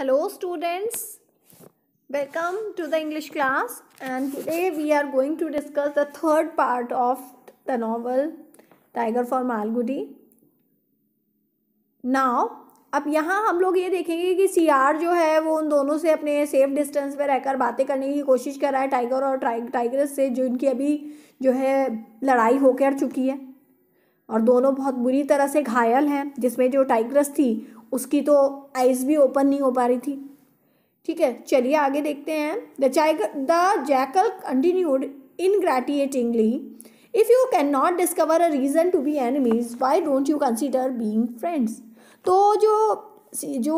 hello students welcome to the english class and today we are going to discuss the third part of the novel tiger for malgudi now अब यहाँ हम लोग ये देखेंगे कि CR जो है वो उन दोनों से अपने सेफ डिस्टेंस पे रहकर बातें करने की कोशिश कर रहा है टाइगर और टाइगरेस से जो इनकी अभी जो है लड़ाई होकर चुकी है और दोनों बहुत बुरी तरह से घायल हैं जिसमें जो टाइग्रस थी उसकी तो आइज़ भी ओपन नहीं हो पा रही थी ठीक है चलिए आगे देखते हैं द चाइक the jackal continued ingratiatingly if you can not discover a reason to be enemies why don't you consider being friends तो जो जो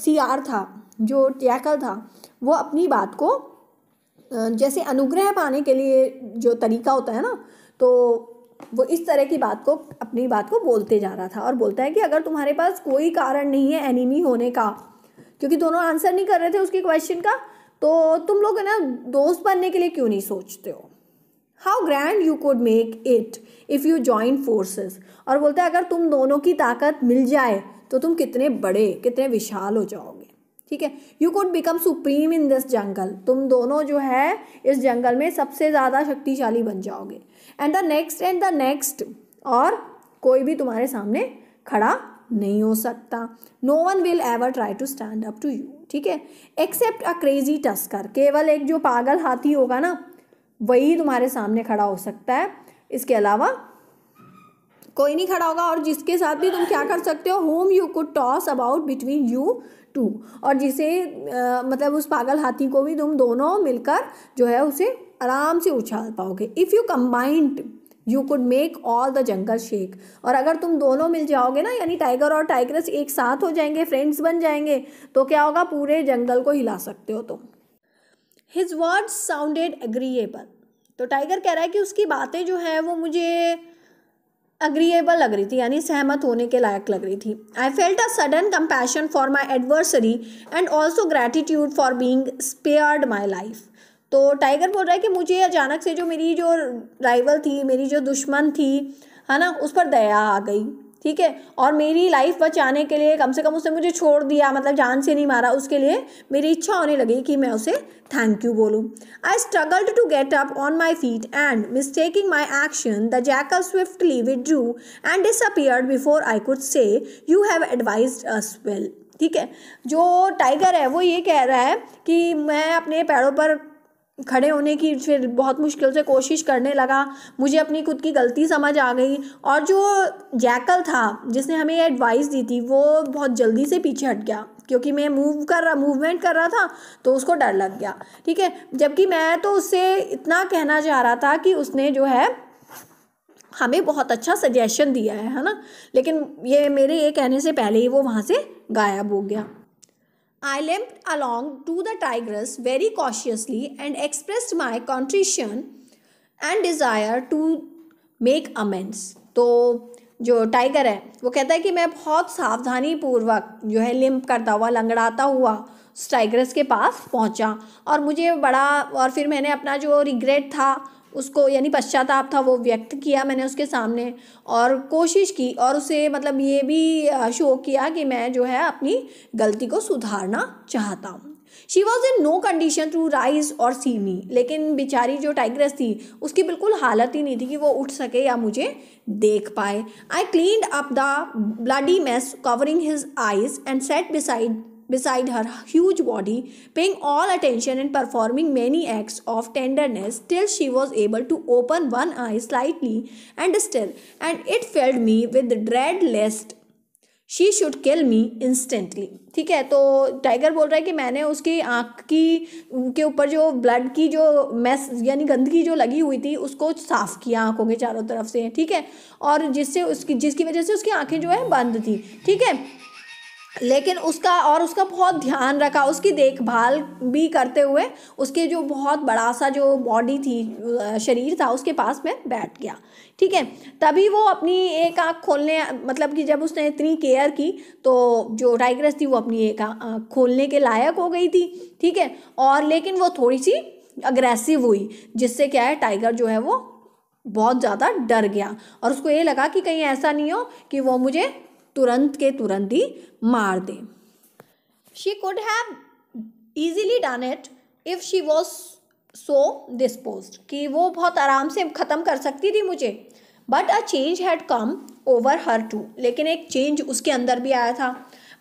सी आर था जो जैकल था वो अपनी बात को जैसे अनुग्रह पाने के लिए जो तरीका होता है ना तो वो इस तरह की बात को अपनी बात को बोलते जा रहा था और बोलता है कि अगर तुम्हारे पास कोई कारण नहीं है एनिमी होने का क्योंकि दोनों आंसर नहीं कर रहे थे उसके क्वेश्चन का तो तुम लोग है ना दोस्त बनने के लिए क्यों नहीं सोचते हो how grand you could make it if you join forces और बोलते हैं अगर तुम दोनों की ताकत मिल जाए तो तुम कितने बड़े कितने विशाल हो जाओगे ठीक है you could become supreme in this jungle तुम दोनों जो है इस जंगल में सबसे ज़्यादा शक्तिशाली बन जाओगे and the next and the next और कोई भी तुम्हारे सामने खड़ा नहीं हो सकता no one will ever try to stand up to you ठीक है एक्सेप्ट अ क्रेजी टस्कर केवल एक जो पागल हाथी होगा ना वही तुम्हारे सामने खड़ा हो सकता है इसके अलावा कोई नहीं खड़ा होगा और जिसके साथ भी तुम क्या कर सकते हो whom you could toss about between you two और जिसे आ, मतलब उस पागल हाथी को भी तुम दोनों मिलकर जो है उसे आराम से उछाल पाओगे if you combined you could make all the jungle shake और अगर तुम दोनों मिल जाओगे ना यानी टाइगर और टाइग्रेस एक साथ हो जाएंगे फ्रेंड्स बन जाएंगे तो क्या होगा पूरे जंगल को हिला सकते हो तुम हिज वर्ड्स साउंडेड एग्रीएबल तो टाइगर कह रहा है कि उसकी बातें जो है वो मुझे अग्रीएबल लग रही थी यानी सहमत होने के लायक लग रही थी I felt a sudden compassion for my adversary and also gratitude for being spared my life तो टाइगर बोल रहा है कि मुझे अचानक से जो मेरी जो राइवल थी मेरी जो दुश्मन थी है ना उस पर दया आ गई ठीक है और मेरी लाइफ बचाने के लिए कम से कम उसने मुझे छोड़ दिया मतलब जान से नहीं मारा उसके लिए मेरी इच्छा होने लगी कि मैं उसे थैंक यू बोलूँ I struggled to get up on my feet and mistaking my action the jackal swiftly withdrew and disappeared before I could say you have advised us well ठीक है जो टाइगर है वो ये कह रहा है कि मैं अपने पैरों पर खड़े होने की फिर बहुत मुश्किल से कोशिश करने लगा मुझे अपनी खुद की गलती समझ आ गई और जो जैकल था जिसने हमें ये एडवाइस दी थी वो बहुत जल्दी से पीछे हट गया क्योंकि मैं मूव कर रहा मूवमेंट कर रहा था तो उसको डर लग गया ठीक है जबकि मैं तो उससे इतना कहना चाह रहा था कि उसने जो है हमें बहुत अच्छा सजेशन दिया है है ना लेकिन ये मेरे ये कहने से पहले ही वो वहाँ से गायब हो गया I limped along to the tigress very cautiously and expressed my contrition and desire to make amends. तो जो टाइगर है वो कहता है कि मैं बहुत सावधानी पूर्वक जो है लिम्प करता हुआ लंगड़ाता हुआ उस टाइगरस के पास पहुंचा और मुझे बड़ा और फिर मैंने अपना जो रिग्रेट था उसको यानी पश्चाताप था वो व्यक्त किया मैंने उसके सामने और कोशिश की और उसे मतलब ये भी शो किया कि मैं जो है अपनी गलती को सुधारना चाहता हूँ she was in no condition to rise और सी मी लेकिन बेचारी जो टाइग्रेस थी उसकी बिल्कुल हालत ही नहीं थी कि वो उठ सके या मुझे देख पाए I clean up the bloody mess covering his eyes and sat beside beside her huge body, paying all attention and performing many acts of tenderness till she was able to open one eye slightly and still, and it filled me with dread lest she should kill me instantly ठीक है तो tiger बोल रहा है कि मैंने उसकी आँख की के ऊपर जो ब्लड की जो मैस यानी गंदगी जो लगी हुई थी उसको साफ़ किया आँखों के चारों तरफ से ठीक है और जिससे उसकी जिसकी वजह से उसकी आँखें जो है बंद थी ठीक है लेकिन उसका और उसका बहुत ध्यान रखा उसकी देखभाल भी करते हुए उसके जो बहुत बड़ा सा जो बॉडी थी शरीर था उसके पास में बैठ गया ठीक है तभी वो अपनी एक आँख खोलने मतलब कि जब उसने इतनी केयर की तो जो टाइग्रेस थी वो अपनी एक आँख खोलने के लायक हो गई थी ठीक है और लेकिन वो थोड़ी सी अग्रेसिव हुई जिससे क्या है टाइगर जो है वो बहुत ज़्यादा डर गया और उसको ये लगा कि कहीं ऐसा नहीं हो कि वो मुझे तुरंत के तुरंत ही मार दे she could have easily done it if she was so dispose कि वो बहुत आराम से ख़त्म कर सकती थी मुझे but a change had come over her too लेकिन एक चेंज उसके अंदर भी आया था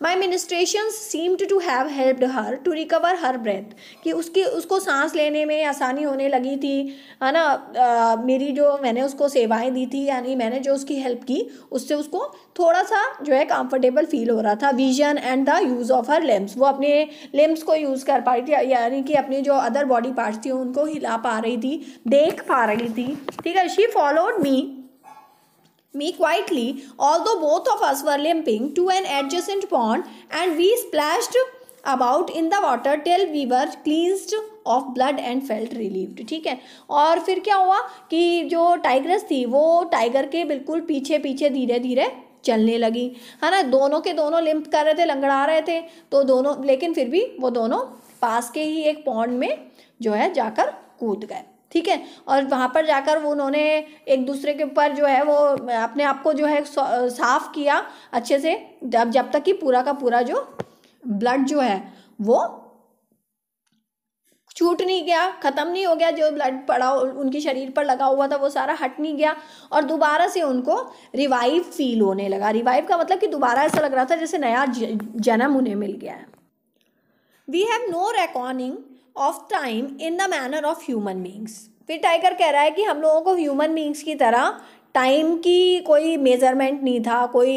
my ministration seemed to have helped her to recover her breath कि उसकी उसको सांस लेने में आसानी होने लगी थी है ना मेरी जो मैंने उसको सेवाएं दी थी यानी मैंने जो उसकी हेल्प की उससे उसको थोड़ा सा जो है कंफर्टेबल फील हो रहा था vision and the use of her limbs वो अपने लिम्स को यूज़ कर पा रही थी यानी कि अपने जो अदर बॉडी पार्ट्स थी उनको हिला पा रही थी देख पा रही थी ठीक है she followed me Me quietly, although both of us were limping, to an adjacent pond and we splashed about in the water till we were cleansed of blood and felt relieved ठीक है और फिर क्या हुआ कि जो tigress थी वो टाइगर के बिल्कुल पीछे पीछे धीरे धीरे चलने लगी है ना दोनों के दोनों लिम्प कर रहे थे लंगड़ा रहे थे तो दोनों लेकिन फिर भी वो दोनों पास के ही एक पौंड में जो है जाकर कूद गए ठीक है और वहाँ पर जाकर वो उन्होंने एक दूसरे के ऊपर जो है वो अपने आप को जो है साफ किया अच्छे से जब जब तक कि पूरा का पूरा जो ब्लड जो है वो छूट नहीं गया ख़त्म नहीं हो गया जो ब्लड पड़ा उनके शरीर पर लगा हुआ था वो सारा हट नहीं गया और दोबारा से उनको रिवाइव फील होने लगा रिवाइव का मतलब कि दोबारा ऐसा लग रहा था जैसे नया जन्म उन्हें मिल गया है we have no recording of time in the manner of human beings फिर टाइगर कह रहा है कि हम लोगों को ह्यूमन बींग्स की तरह टाइम की कोई मेजरमेंट नहीं था कोई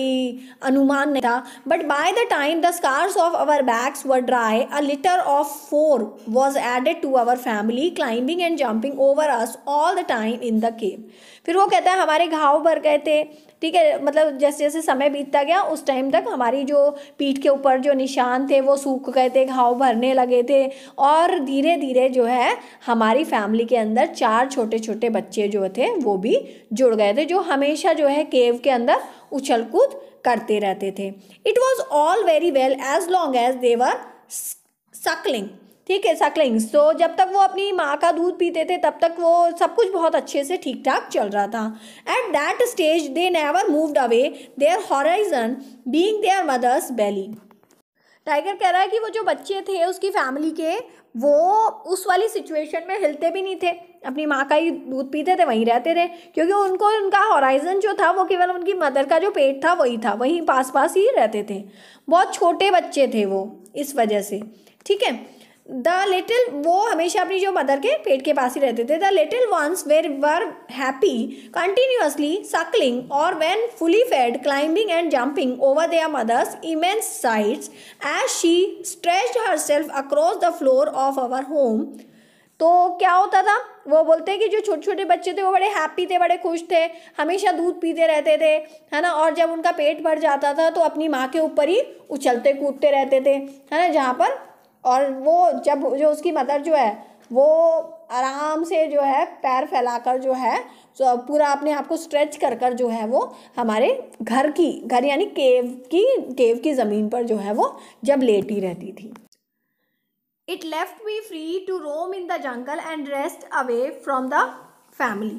अनुमान नहीं था but by the time the scars of our bags were dry a litter of four was added to our family climbing and jumping over us all the time in the cave फिर वो कहता है हमारे घाव भर गए थे ठीक है मतलब जैसे जैसे समय बीतता गया उस टाइम तक हमारी जो पीठ के ऊपर जो निशान थे वो सूख गए थे घाव भरने लगे थे और धीरे धीरे जो है हमारी फैमिली के अंदर चार छोटे छोटे बच्चे जो थे वो भी जुड़ गए थे जो हमेशा जो है केव के अंदर उछल कूद करते रहते थे it was all very well as long as they were suckling ठीक है सकलिंग्स तो जब तक वो अपनी माँ का दूध पीते थे तब तक वो सब कुछ बहुत अच्छे से ठीक ठाक चल रहा था at that stage they never moved away their horizon being their mother's belly tiger कह रहा है कि वो जो बच्चे थे उसकी फैमिली के वो उस वाली सिचुएशन में हिलते भी नहीं थे अपनी माँ का ही दूध पीते थे वहीं रहते थे क्योंकि उनको उनका हॉराइजन जो था वो केवल उनकी मदर का जो पेट था वही था वहीं पास पास ही रहते थे बहुत छोटे बच्चे थे वो इस वजह से ठीक है द लिटिल वो हमेशा अपनी जो मदर के पेट के पास ही रहते थे the little ones were were happy continuously suckling और when fully fed climbing and jumping over their mother's immense sides as she stretch herself across the floor of our home तो क्या होता था वो बोलते हैं कि जो छोटे छोटे बच्चे थे वो बड़े हैप्पी थे बड़े खुश थे हमेशा दूध पीते रहते थे है ना और जब उनका पेट भर जाता था तो अपनी माँ के ऊपर ही उछलते कूदते रहते थे है ना जहाँ पर और वो जब जो उसकी मदर जो है वो आराम से जो है पैर फैलाकर जो है तो पूरा अपने आप को स्ट्रेच कर कर जो है वो हमारे घर की घर यानी केव की केव की ज़मीन पर जो है वो जब लेटी रहती थी it left me free to roam in the jungle and rest away from the family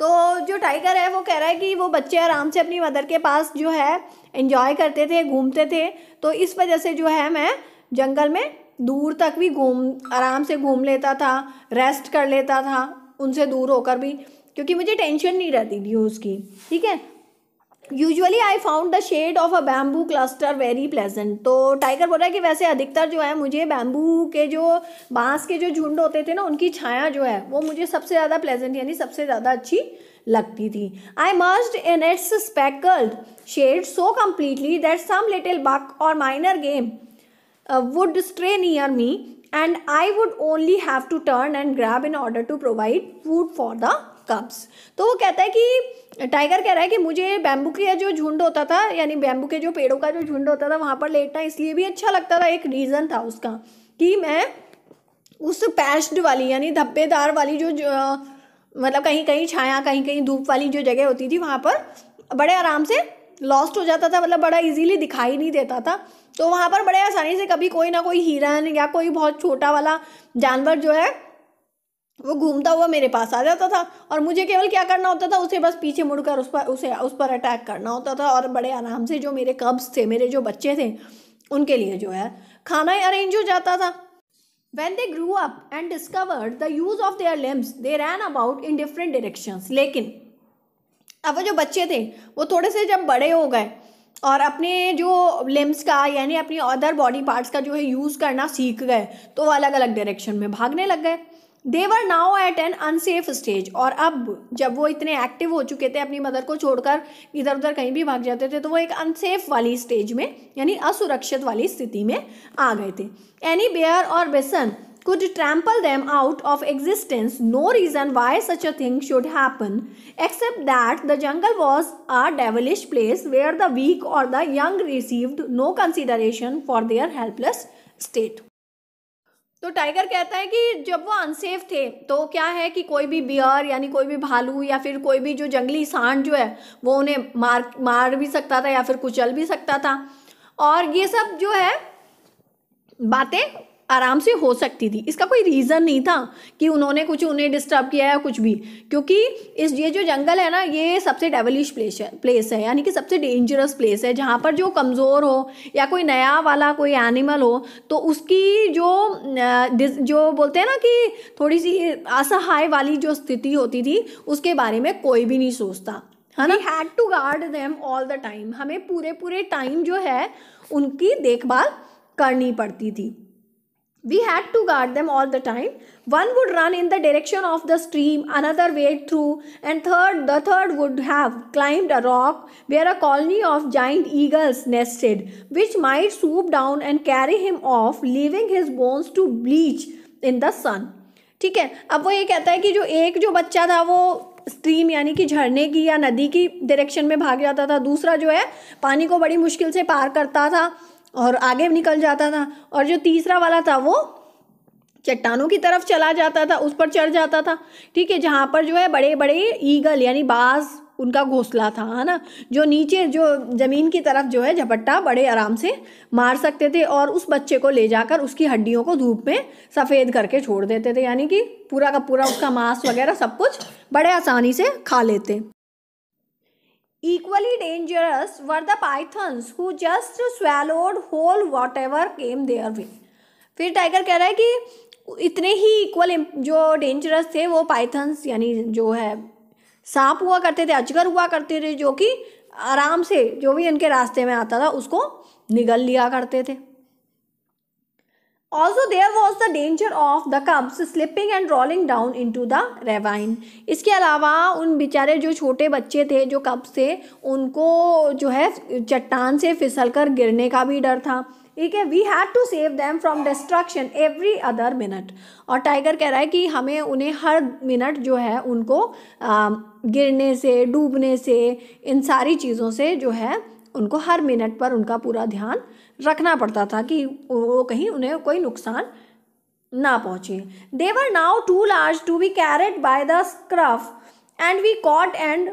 तो जो टाइगर है वो कह रहा है कि वो बच्चे आराम से अपनी मदर के पास जो है इन्जॉय करते थे घूमते थे तो इस वजह से जो है मैं जंगल में दूर तक भी घूम आराम से घूम लेता था रेस्ट कर लेता था उनसे दूर होकर भी क्योंकि मुझे टेंशन नहीं रहती थी उसकी ठीक है usually I found the shade of a bamboo cluster very pleasant तो टाइगर बोल रहा है कि वैसे अधिकतर जो है मुझे बैम्बू के जो बांस के जो झुंड होते थे ना उनकी छाया जो है वो मुझे सबसे ज़्यादा प्लेजेंट यानी सबसे ज़्यादा अच्छी लगती थी I must in its speckled shade so completely that some little buck or minor game uh, would stray near me and I would only have to turn and grab in order to provide food for the cubs. तो वो कहता है कि tiger कह रहा है कि मुझे बैम्बू के जो झुंड होता था यानी बैम्बू के जो पेड़ों का जो झुंड होता था वहाँ पर लेटना इसलिए भी अच्छा लगता था एक रीज़न था उसका कि मैं उस पैश्ड वाली यानी धब्बेदार वाली जो, जो मतलब कहीं कहीं छाया कहीं कहीं धूप वाली जो जगह होती थी वहाँ पर बड़े आराम से लॉस्ट हो जाता था मतलब बड़ा इजीली दिखाई नहीं देता था तो वहाँ पर बड़े आसानी से कभी कोई ना कोई हिरन या कोई बहुत छोटा वाला जानवर जो है वो घूमता हुआ मेरे पास आ जाता था और मुझे केवल क्या करना होता था उसे बस पीछे मुड़कर उस पर उसे उस पर अटैक करना होता था और बड़े आराम से जो मेरे कब्स थे मेरे जो बच्चे थे उनके लिए जो है खाना ही अरेंज हो जाता था when they grew up and discovered the use of their limbs they ran about in different direction लेकिन अब वो जो बच्चे थे वो थोड़े से जब बड़े हो गए और अपने जो लिम्स का यानी अपनी अदर बॉडी पार्ट्स का जो है यूज़ करना सीख गए तो वो अलग अलग डायरेक्शन में भागने लग गए they were now at an unsafe stage और अब जब वो इतने एक्टिव हो चुके थे अपनी मदर को छोड़कर इधर उधर कहीं भी भाग जाते थे तो वो एक अनसेफ वाली स्टेज में यानी असुरक्षित वाली स्थिति में आ गए थे एनी बेयर और बेसन could trample them out of existence. No reason why such a thing should happen, except that the jungle was a devilish place where the weak or the young received no consideration for their helpless state. तो tiger कहता है कि जब वो unsafe थे तो क्या है कि कोई भी बियर यानी कोई भी भालू या फिर कोई भी जो जंगली सांड जो है वो उन्हें मार मार भी सकता था या फिर कुचल भी सकता था और ये सब जो है बातें आराम से हो सकती थी इसका कोई रीज़न नहीं था कि उन्होंने कुछ उन्हें डिस्टर्ब किया या कुछ भी क्योंकि इस ये जो जंगल है ना ये सबसे डेवलिश प्लेस है प्लेस है यानी कि सबसे डेंजरस प्लेस है जहाँ पर जो कमज़ोर हो या कोई नया वाला कोई एनिमल हो तो उसकी जो जो बोलते हैं ना कि थोड़ी सी असहाय वाली जो स्थिति होती थी उसके बारे में कोई भी नहीं सोचता है ना had to guard them all the time हमें पूरे पूरे टाइम जो है उनकी देखभाल करनी पड़ती थी we had to guard them all the time one would run in the direction of the stream another waded through and third the third would have climbed a rock where a colony of giant eagles nested which might swoop down and carry him off leaving his bones to bleach in the sun ठीक है अब वो ये कहता है कि जो एक जो बच्चा था वो स्ट्रीम यानी कि झरने की या नदी की डायरेक्शन में भाग जाता था दूसरा जो है पानी को बड़ी मुश्किल से पार करता था और आगे निकल जाता था और जो तीसरा वाला था वो चट्टानों की तरफ चला जाता था उस पर चढ़ जाता था ठीक है जहाँ पर जो है बड़े बड़े ईगल यानी बाज उनका घोंसला था है ना जो नीचे जो ज़मीन की तरफ जो है झपट्टा बड़े आराम से मार सकते थे और उस बच्चे को ले जाकर उसकी हड्डियों को धूप में सफ़ेद करके छोड़ देते थे यानी कि पूरा का पूरा उसका मांस वगैरह सब कुछ बड़े आसानी से खा लेते Equally dangerous were the pythons who just swallowed whole whatever came their way. फिर टाइगर कह रहा है कि इतने ही इक्वल जो डेंजरस थे वो पाइथन्स यानी जो है सांप हुआ करते थे अजगर हुआ करते थे जो कि आराम से जो भी इनके रास्ते में आता था उसको निगल लिया करते थे also there was the danger of the cubs slipping and rolling down into the ravine इसके अलावा उन बेचारे जो छोटे बच्चे थे जो कब्स थे उनको जो है चट्टान से फिसल कर गिरने का भी डर था ठीक है we had to save them from destruction every other minute और टाइगर कह रहा है कि हमें उन्हें हर मिनट जो है उनको आ, गिरने से डूबने से इन सारी चीज़ों से जो है उनको हर मिनट पर उनका पूरा ध्यान रखना पड़ता था कि वो कहीं उन्हें कोई नुकसान ना पहुंचे they were now too large to be carried by the scruff and we caught and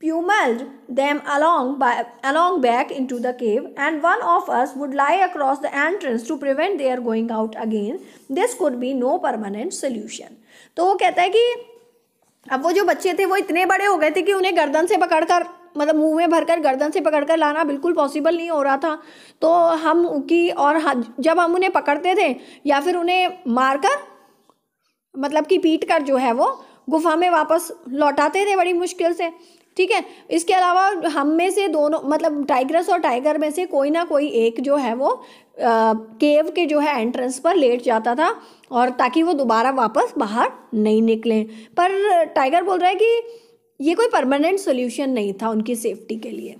pummelled them along along back into the cave and one of us would lie across the entrance to prevent they are going out again this could be no permanent solution तो वो कहता है कि अब वो जो बच्चे थे वो इतने बड़े हो गए थे कि उन्हें गर्दन से पकड़ कर मतलब मुंह में भरकर गर्दन से पकड़कर लाना बिल्कुल पॉसिबल नहीं हो रहा था तो हम उनकी और जब हम उन्हें पकड़ते थे या फिर उन्हें मारकर मतलब कि पीट कर जो है वो गुफा में वापस लौटाते थे बड़ी मुश्किल से ठीक है इसके अलावा हम में से दोनों मतलब टाइग्रस और टाइगर में से कोई ना कोई एक जो है वो आ, केव के जो है एंट्रेंस पर लेट जाता था और ताकि वो दोबारा वापस बाहर नहीं निकलें पर टाइगर बोल रहा है कि ये कोई परमानेंट सोल्यूशन नहीं था उनकी सेफ्टी के लिए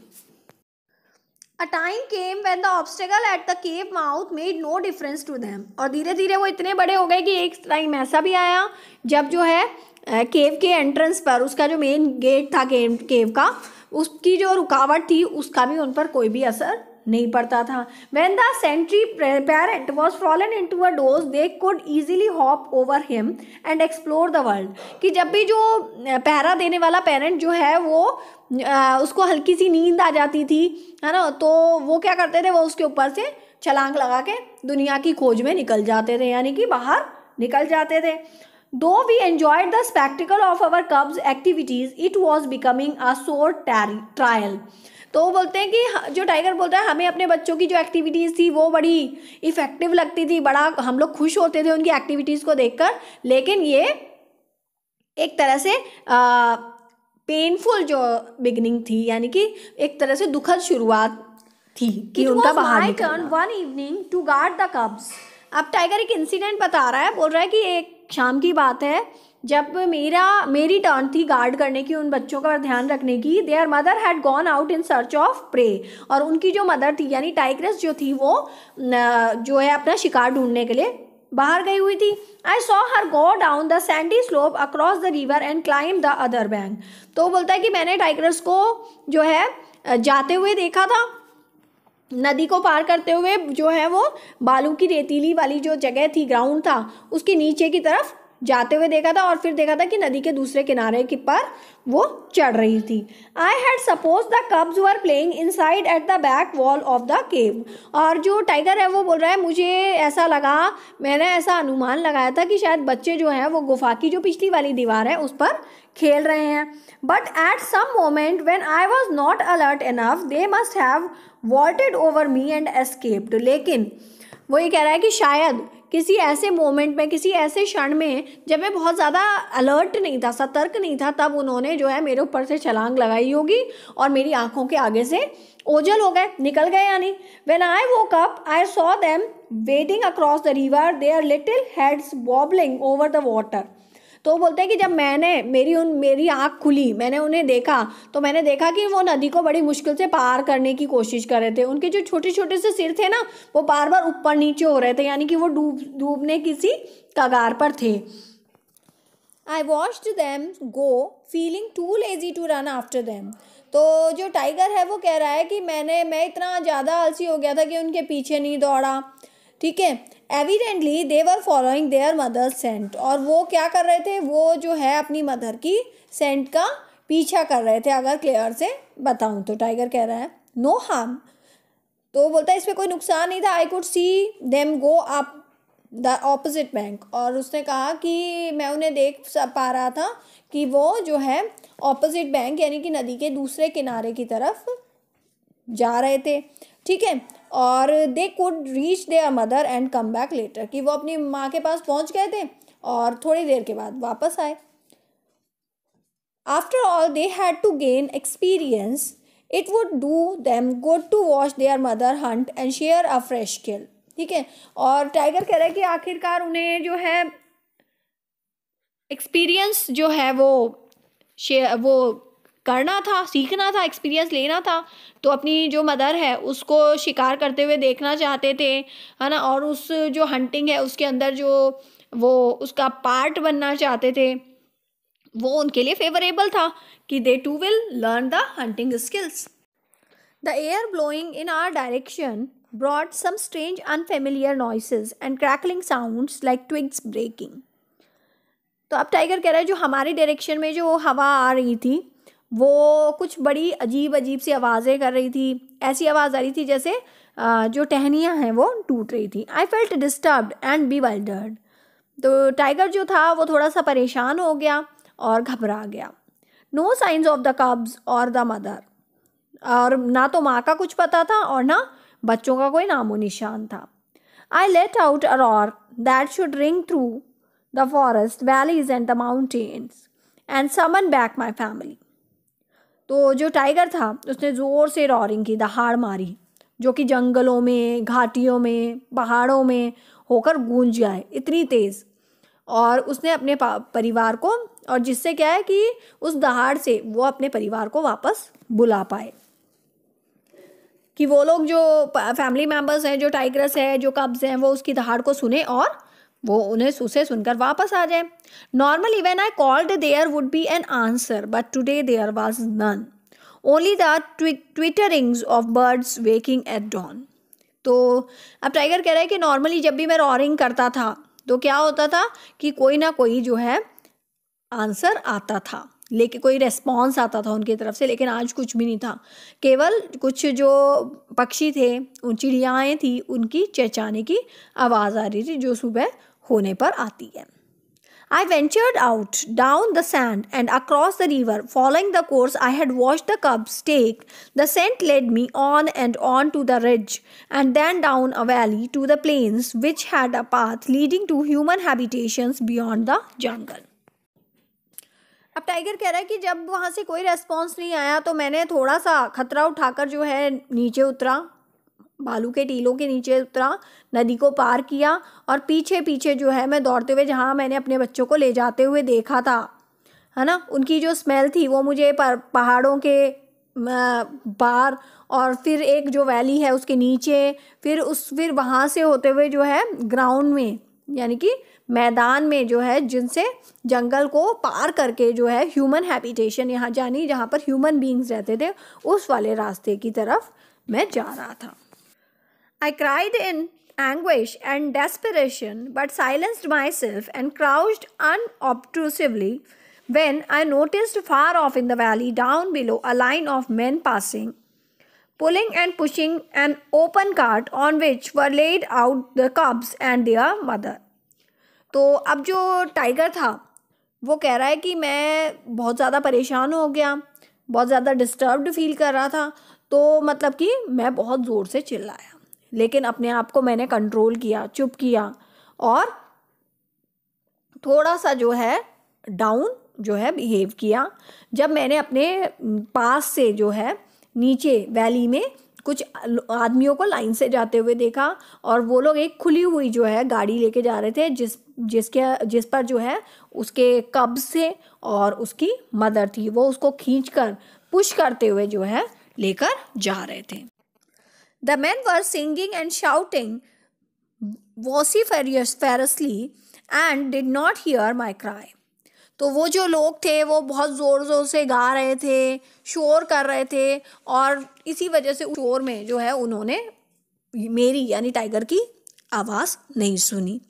a time came when the obstacle at the cave mouth made no difference to them और धीरे धीरे वो इतने बड़े हो गए कि एक टाइम ऐसा भी आया जब जो है केव के एंट्रेंस पर उसका जो मेन गेट था केव केव का उसकी जो रुकावट थी उसका भी उन पर कोई भी असर नहीं पड़ता था when the sentry parent was fallen into a doze they could easily hop over him and explore the world कि जब भी जो पैरा देने वाला पेरेंट जो है वो आ, उसको हल्की सी नींद आ जाती थी है ना तो वो क्या करते थे वो उसके ऊपर से छलांग लगा के दुनिया की खोज में निकल जाते थे यानी कि बाहर निकल जाते थे though we enjoyed the spectacle of our cubs' activities it was becoming a sore trial तो वो बोलते हैं कि जो टाइगर बोलता है हमें अपने बच्चों की जो एक्टिविटीज़ थी वो बड़ी इफ़ेक्टिव लगती थी बड़ा हम लोग खुश होते थे उनकी एक्टिविटीज़ को देखकर लेकिन ये एक तरह से पेनफुल जो बिगनिंग थी यानी कि एक तरह से दुखद शुरुआत थी कि उनका बाहर turn one evening to guard the cubs अब टाइगर एक इंसिडेंट बता रहा है बोल रहा है कि एक शाम की बात है जब मेरा मेरी टर्न थी गार्ड करने की उन बच्चों का ध्यान रखने की their mother had gone out in search of prey और उनकी जो मदर थी यानी टाइग्रेस जो थी वो जो है अपना शिकार ढूंढने के लिए बाहर गई हुई थी I saw her go down the sandy slope across the river and climb the other bank तो बोलता है कि मैंने टाइग्रेस को जो है जाते हुए देखा था नदी को पार करते हुए जो है वो बालू की रेतीली वाली जो जगह थी ग्राउंड था उसके नीचे की तरफ जाते हुए देखा था और फिर देखा था कि नदी के दूसरे किनारे के पर वो चढ़ रही थी I had suppose the cubs were playing inside at the back wall of the cave और जो टाइगर है वो बोल रहा है मुझे ऐसा लगा मैंने ऐसा अनुमान लगाया था कि शायद बच्चे जो हैं वो गुफा की जो पिछली वाली दीवार है उस पर खेल रहे हैं but at some moment when I was not alert enough they must have vaulted over me and escaped लेकिन वो ये कह रहा है कि शायद किसी ऐसे मोमेंट में किसी ऐसे क्षण में जब मैं बहुत ज़्यादा अलर्ट नहीं था सतर्क नहीं था तब उन्होंने जो है मेरे ऊपर से छलांग लगाई होगी और मेरी आंखों के आगे से ओझल हो गए निकल गए यानी when I woke up I saw them waiting across the river they are little heads bobbling over the water तो बोलते हैं कि जब मैंने मेरी उन मेरी आँख खुली मैंने उन्हें देखा तो मैंने देखा कि वो नदी को बड़ी मुश्किल से पार करने की कोशिश कर रहे थे उनके जो छोटे छोटे से सिर थे ना वो बार बार ऊपर नीचे हो रहे थे यानी कि वो डूब डूबने किसी कगार पर थे I watched them go feeling too lazy to run after them तो जो टाइगर है वो कह रहा है कि मैंने मैं इतना ज़्यादा आलसी हो गया था कि उनके पीछे नहीं दौड़ा ठीक है evidently they were following their mother scent और वो क्या कर रहे थे वो जो है अपनी मदर की सेंट का पीछा कर रहे थे अगर क्लियर से बताऊँ तो टाइगर कह रहा है नो no हार्म तो बोलता है इसमें कोई नुकसान नहीं था I could see them go up the opposite bank और उसने कहा कि मैं उन्हें देख पा रहा था कि वो जो है ऑपोजिट बैंक यानी कि नदी के दूसरे किनारे की तरफ जा रहे थे ठीक है और they could reach their mother and come back later कि वो अपनी माँ के पास पहुँच गए थे और थोड़ी देर के बाद वापस आए after all they had to gain experience it would do them good to watch their mother hunt and share a fresh kill ठीक है और टाइगर कह रहे हैं कि आखिरकार उन्हें जो है एक्सपीरियंस जो है वो शेयर वो करना था सीखना था एक्सपीरियंस लेना था तो अपनी जो मदर है उसको शिकार करते हुए देखना चाहते थे है ना और उस जो हंटिंग है उसके अंदर जो वो उसका पार्ट बनना चाहते थे वो उनके लिए फेवरेबल था कि they too will learn the hunting skills the air blowing in our direction brought some strange unfamiliar noises and crackling sounds like twigs breaking तो अब टाइगर कह रहा है जो हमारे डायरेक्शन में जो हवा आ रही थी वो कुछ बड़ी अजीब अजीब सी आवाज़ें कर रही थी ऐसी आवाज़ आ रही थी जैसे जो टहनियाँ हैं वो टूट रही थी I felt disturb and bewildered तो टाइगर जो था वो थोड़ा सा परेशान हो गया और घबरा गया नो साइंस ऑफ द कब्ज और द मदर और ना तो माँ का कुछ पता था और ना बच्चों का कोई नामो निशान था I let out a roar that should ring through the forest valleys and the mountains and summon back my family तो जो टाइगर था उसने ज़ोर से रॉरिंग की दहाड़ मारी जो कि जंगलों में घाटियों में पहाड़ों में होकर गूंज जाए इतनी तेज़ और उसने अपने परिवार को और जिससे क्या है कि उस दहाड़ से वो अपने परिवार को वापस बुला पाए कि वो लोग जो फैमिली मेम्बर्स हैं जो टाइगर्स है जो कब्ज़ हैं वो उसकी दहाड़ को सुने और वो उन्हें उसे सुनकर वापस आ जाए normally when I called there would be an answer but today there was none only the twitterings of birds waking at dawn तो अब टाइगर कह रहा है कि नॉर्मली जब भी मैं रॉरिंग करता था तो क्या होता था कि कोई ना कोई जो है आंसर आता था लेकिन कोई रेस्पॉन्स आता था उनकी तरफ से लेकिन आज कुछ भी नहीं था केवल कुछ जो पक्षी थे उन चिड़ियाएँ थी उनकी चहचाने की आवाज़ आ रही थी जो सुबह होने पर आती है I ventured out down the sand and across the river following the course I had watch the cubs take the scent led me on and on to the ridge and then down a valley to the plains which had a path leading to human habitation beyond the jungle अब tiger कह रहा है कि जब वहाँ से कोई response नहीं आया तो मैंने थोड़ा सा खतरा उठाकर जो है नीचे उतरा बालू के टीलों के नीचे उतरा नदी को पार किया और पीछे पीछे जो है मैं दौड़ते हुए जहाँ मैंने अपने बच्चों को ले जाते हुए देखा था है ना उनकी जो स्मेल थी वो मुझे पहाड़ों के बार और फिर एक जो वैली है उसके नीचे फिर उस फिर वहाँ से होते हुए जो है ग्राउंड में यानी कि मैदान में जो है जिनसे जंगल को पार करके जो है ह्यूमन हैबिटेशन यहाँ जानी जहाँ पर ह्यूमन बींग्स रहते थे उस वाले रास्ते की तरफ मैं जा रहा था I cried in anguish and desperation, but silenced myself and crouched unobtrusively when I noticed far off in the valley down below a line of men passing, pulling and pushing an open cart on which were laid out the cubs and their mother. तो अब जो tiger था वो कह रहा है कि मैं बहुत ज़्यादा परेशान हो गया बहुत ज़्यादा डिस्टर्ब्ड फील कर रहा था तो मतलब कि मैं बहुत ज़ोर से चिल्लाया लेकिन अपने आप को मैंने कंट्रोल किया चुप किया और थोड़ा सा जो है डाउन जो है बिहेव किया जब मैंने अपने पास से जो है नीचे वैली में कुछ आदमियों को लाइन से जाते हुए देखा और वो लोग एक खुली हुई जो है गाड़ी लेके जा रहे थे जिस जिसके जिस पर जो है उसके कब्ज थे और उसकी मदर थी वो उसको खींच कर पुश करते हुए जो है लेकर जा रहे थे The men were singing and shouting vociferously and did not hear my cry. तो वो जो लोग थे वो बहुत ज़ोर ज़ोर से गा रहे थे शोर कर रहे थे और इसी वजह से शोर में जो है उन्होंने मेरी यानी टाइगर की आवाज़ नहीं सुनी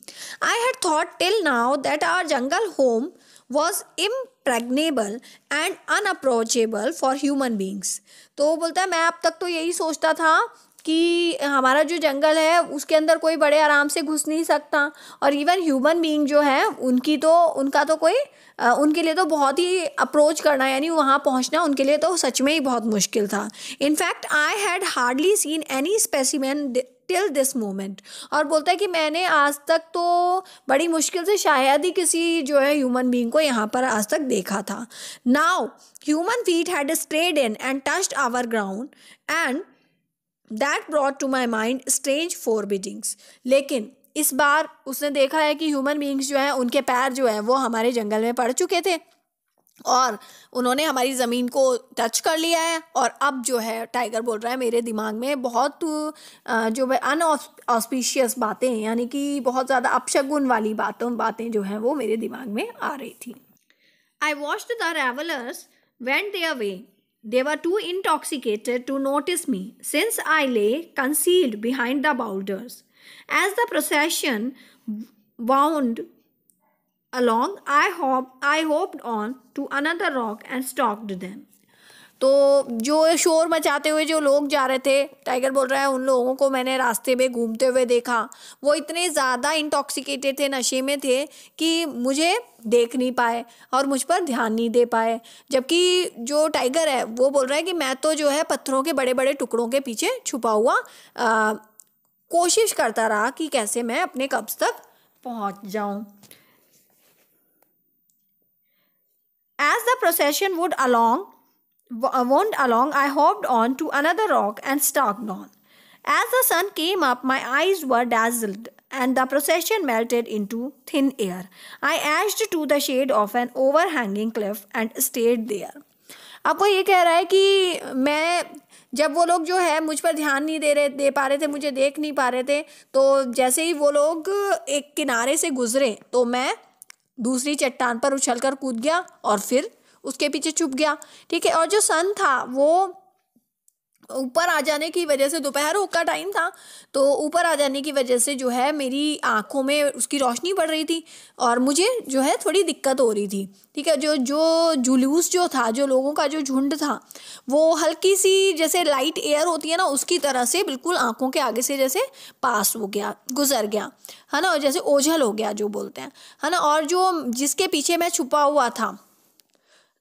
I had thought till now that our jungle home was impregnable and unapproachable for human beings तो वो बोलता है मैं अब तक तो यही सोचता था कि हमारा जो जंगल है उसके अंदर कोई बड़े आराम से घुस नहीं सकता और इवन ह्यूमन बीइंग जो है उनकी तो उनका तो कोई उनके लिए तो बहुत ही अप्रोच करना यानी वहाँ पहुँचना उनके लिए तो सच में ही बहुत मुश्किल था in fact I had hardly seen any specimen till this moment और बोलता है कि मैंने आज तक तो बड़ी मुश्किल से शायद ही किसी जो है ह्यूमन बींग को यहाँ पर आज तक देखा था now human feet had strayed in and touched our ground and that brought to my mind strange forebodings लेकिन इस बार उसने देखा है कि ह्यूमन बींग्स जो हैं उनके पैर जो हैं वो हमारे जंगल में पड़ चुके थे और उन्होंने हमारी ज़मीन को टच कर लिया है और अब जो है टाइगर बोल रहा है मेरे दिमाग में बहुत जो है ऑस्पिशियस बातें यानी कि बहुत ज़्यादा अपशगुन वाली बातों बातें जो हैं वो मेरे दिमाग में आ रही थी I watch the revellers went they way They were too intoxicated to notice me, since I lay concealed behind the boulders. As the procession wound along, I, hop- I hopped on to another rock and stalked them. तो जो शोर मचाते हुए जो लोग जा रहे थे टाइगर बोल रहा है उन लोगों को मैंने रास्ते में घूमते हुए देखा वो इतने ज़्यादा इंटॉक्सिकेटेड थे नशे में थे कि मुझे देख नहीं पाए और मुझ पर ध्यान नहीं दे पाए जबकि जो टाइगर है वो बोल रहा है कि मैं तो जो है पत्थरों के बड़े बड़े टुकड़ों के पीछे छुपा हुआ आ, कोशिश करता रहा कि कैसे मैं अपने कब्ज तक पहुंच जाऊं as the procession would along wound along, I hopped on to another rock and stagged on. As the sun came up, my eyes were dazzled, and the procession melted into thin air. I edged to the shade of an overhanging cliff and stayed there. अब वो ये कह रहा है कि मैं जब वो लोग जो है मुझ पर ध्यान नहीं दे रहे दे पा रहे थे मुझे देख नहीं पा रहे थे तो जैसे ही वो लोग एक किनारे से गुजरे तो मैं दूसरी चट्टान पर उछलकर कूद गया और फिर उसके पीछे छुप गया ठीक है और जो सन था वो ऊपर आ जाने की वजह से दोपहर का टाइम था तो ऊपर आ जाने की वजह से जो है मेरी आंखों में उसकी रोशनी पड़ रही थी और मुझे जो है थोड़ी दिक्कत हो रही थी ठीक है जो जो जुलूस जो था जो लोगों का जो झुंड था वो हल्की सी जैसे लाइट एयर होती है ना उसकी तरह से बिल्कुल आंखों के आगे से जैसे पास हो गया गुजर गया है ना और जैसे ओझल हो गया जो बोलते हैं है ना और जो जिसके पीछे मैं छुपा हुआ था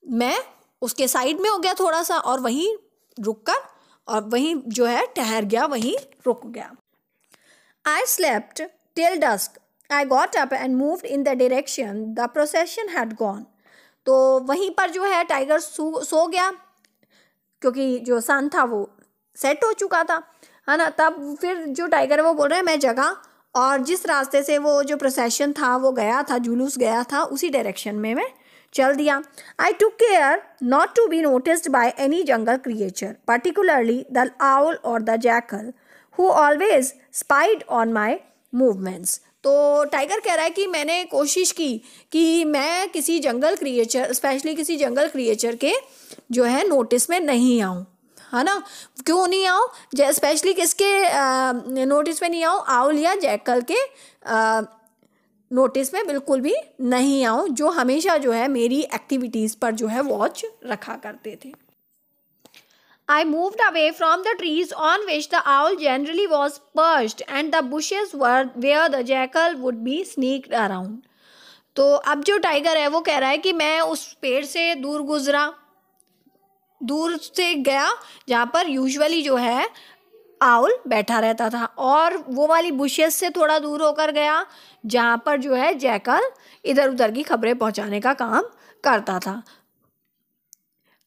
मैं उसके साइड में हो गया थोड़ा सा और वहीं रुक कर और वहीं जो है ठहर गया वहीं रुक गया I slept till dusk I got up and moved in the direction the procession had gone तो वहीं पर जो है टाइगर सो सो गया क्योंकि जो सन था वो सेट हो चुका था है ना तब फिर जो टाइगर है वो बोल रहे हैं मैं जगा और जिस रास्ते से वो जो प्रोसेशन था वो गया था जुलूस गया था उसी डायरेक्शन में मैं चल दिया I took care not to be noticed by any jungle creature particularly the owl और the jackal who always spied on my movements तो टाइगर कह रहा है कि मैंने कोशिश की कि मैं किसी जंगल क्रिएचर स्पेशली किसी जंगल क्रिएचर के जो है नोटिस में नहीं आऊँ है ना क्यों नहीं आऊँ स्पेशली किसके नोटिस में नहीं आऊँ आउल या जैकल के आ, नोटिस में बिल्कुल भी नहीं आऊं जो हमेशा जो है मेरी एक्टिविटीज़ पर जो है वॉच रखा करते थे I moved away from the trees on which the owl generally was perched and the bushes where the jackal would be sneaked around तो अब जो टाइगर है वो कह रहा है कि मैं उस पेड़ से दूर गुजरा दूर से गया जहाँ पर यूजुअली जो है आउल बैठा रहता था और वो वाली बुशेस से थोड़ा दूर होकर गया जहाँ पर जो है जैकल इधर उधर की खबरें पहुँचाने का काम करता था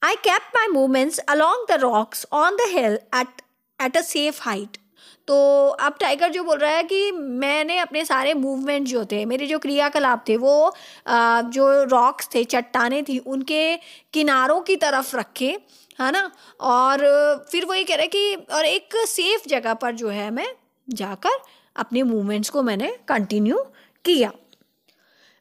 I kept my movements along the rocks on the hill at at a safe height तो अब टाइगर जो बोल रहा है कि मैंने अपने सारे मूवमेंट जो थे मेरे जो क्रियाकलाप थे वो जो रॉक्स थे चट्टाने थी उनके किनारों की तरफ रखे है ना और फिर वो ये कह रहे कि और एक सेफ जगह पर जो है मैं जाकर अपने मूवमेंट्स को मैंने कंटिन्यू किया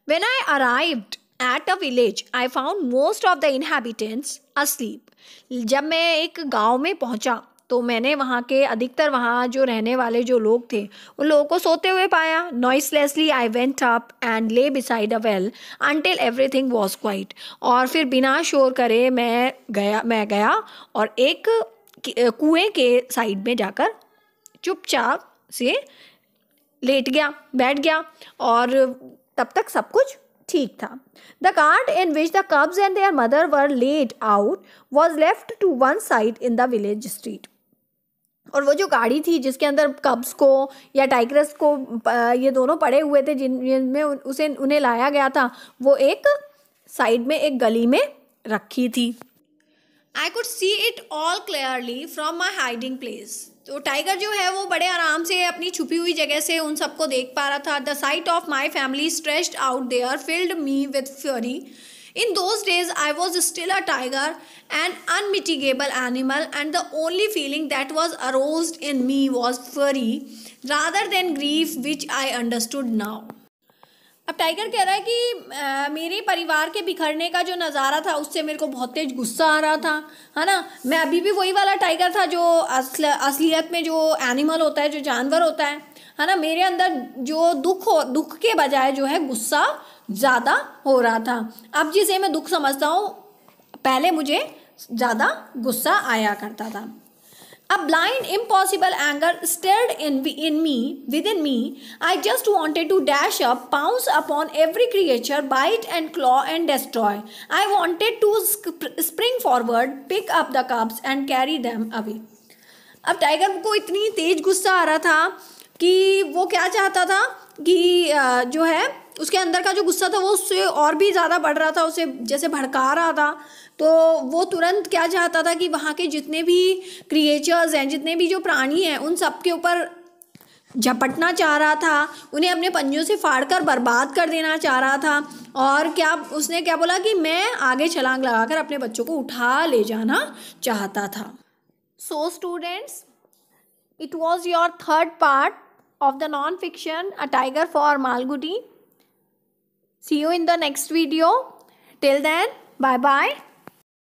when I arrived at a village I found most of the inhabitants asleep जब मैं एक गांव में पहुंचा तो मैंने वहाँ के अधिकतर वहाँ जो रहने वाले जो लोग थे उन लोगों को सोते हुए पाया noiselessly I went up and lay beside a well until everything was quiet और फिर बिना शोर करे मैं गया मैं गया और एक कुएं के साइड में जाकर चुपचाप से लेट गया बैठ गया और तब तक सब कुछ ठीक था the cart in which the cubs and their mother were laid out was left to one side in the village street और वो जो गाड़ी थी जिसके अंदर कब्स को या टाइग्रस को ये दोनों पड़े हुए थे जिन जिनमें उसे उन्हें लाया गया था वो एक साइड में एक गली में रखी थी I could see it all clearly from my hiding place तो टाइगर जो है वो बड़े आराम से अपनी छुपी हुई जगह से उन सबको देख पा रहा था the sight of my family stressed out there filled me with fury in those days I was still a tiger and unmitigable animal and the only feeling that was arose in me was fury rather than grief which I understood now अब tiger कह रहा है कि आ, मेरे परिवार के बिखरने का जो नज़ारा था उससे मेरे को बहुत तेज गुस्सा आ रहा था है ना मैं अभी भी वही वाला टाइगर था जो असल असलियत में जो एनिमल होता है जो जानवर होता है है ना मेरे अंदर जो दुख हो दुख के बजाय जो है गुस्सा ज़्यादा हो रहा था अब जिसे मैं दुख समझता हूँ पहले मुझे ज़्यादा गुस्सा आया करता था अब blind impossible anger stayed in in me with in me I just wanted to dash up pounce upon every creature bite and claw and destroy I wanted to spring forward pick up the cubs and carry them away अब tiger को इतनी तेज गुस्सा आ रहा था कि वो क्या चाहता था कि जो है उसके अंदर का जो गुस्सा था वो उससे और भी ज़्यादा बढ़ रहा था उसे जैसे भड़का रहा था तो वो तुरंत क्या चाहता था कि वहाँ के जितने भी क्रिएचर्स हैं जितने भी जो प्राणी हैं उन सब के ऊपर झपटना चाह रहा था उन्हें अपने पंजों से फाड़कर बर्बाद कर देना चाह रहा था और क्या उसने क्या बोला कि मैं आगे छलांग लगाकर अपने बच्चों को उठा ले जाना चाहता था so students it was your third part of the non fiction a tiger for Malgudi See you in the next video. Till then, bye-bye.